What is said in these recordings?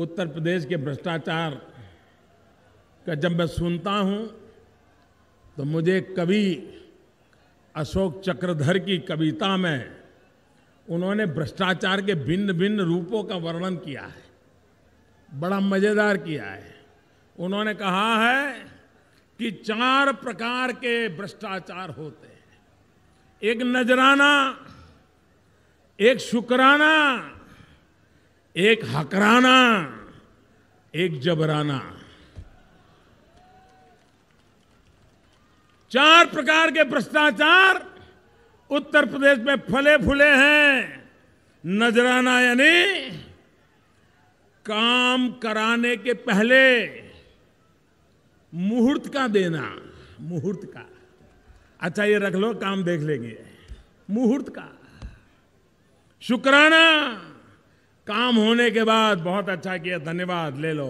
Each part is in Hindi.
उत्तर प्रदेश के भ्रष्टाचार का जब मैं सुनता हूं तो मुझे कवि अशोक चक्रधर की कविता में उन्होंने भ्रष्टाचार के भिन्न भिन्न रूपों का वर्णन किया है बड़ा मज़ेदार किया है उन्होंने कहा है कि चार प्रकार के भ्रष्टाचार होते हैं एक नजराना एक शुक्राना एक हकराना एक जबराना चार प्रकार के भ्रष्टाचार उत्तर प्रदेश में फले फूले हैं नजराना यानी काम कराने के पहले मुहूर्त का देना मुहूर्त का अच्छा ये रख लो काम देख लेंगे मुहूर्त का शुक्राना काम होने के बाद बहुत अच्छा किया धन्यवाद ले लो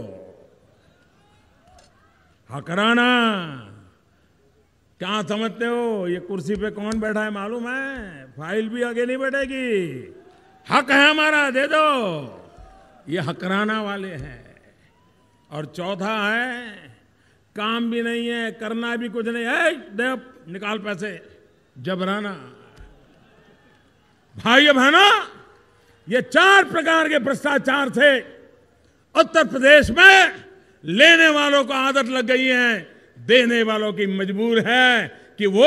हकराना क्या समझते हो ये कुर्सी पे कौन बैठा है मालूम है फाइल भी आगे नहीं बैठेगी हक है हमारा दे दो ये हकराना वाले हैं और चौथा है काम भी नहीं है करना भी कुछ नहीं है दे निकाल पैसे जबराना भाई बहना ये चार प्रकार के भ्रष्टाचार थे उत्तर प्रदेश में लेने वालों को आदत लग गई है देने वालों की मजबूर है कि वो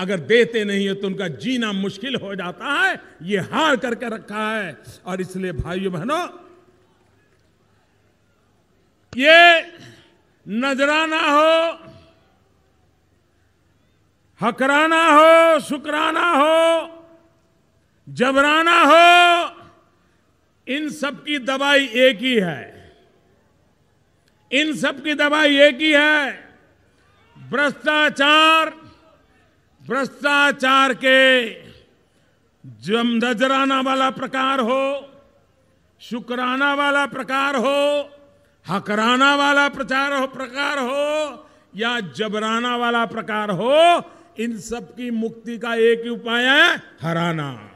अगर देते नहीं है तो उनका जीना मुश्किल हो जाता है ये हार करके रखा है और इसलिए भाइयों बहनों ये नजराना हो हकराना हो शुकराना हो जबराना हो इन सब की दवाई एक ही है इन सब की दवाई एक ही है भ्रष्टाचार भ्रष्टाचार के जम नजराना वाला प्रकार हो शुकराना वाला प्रकार हो हकराना वाला प्रचार हो प्रकार हो या जबराना वाला प्रकार हो इन सब की मुक्ति का एक ही उपाय है हराना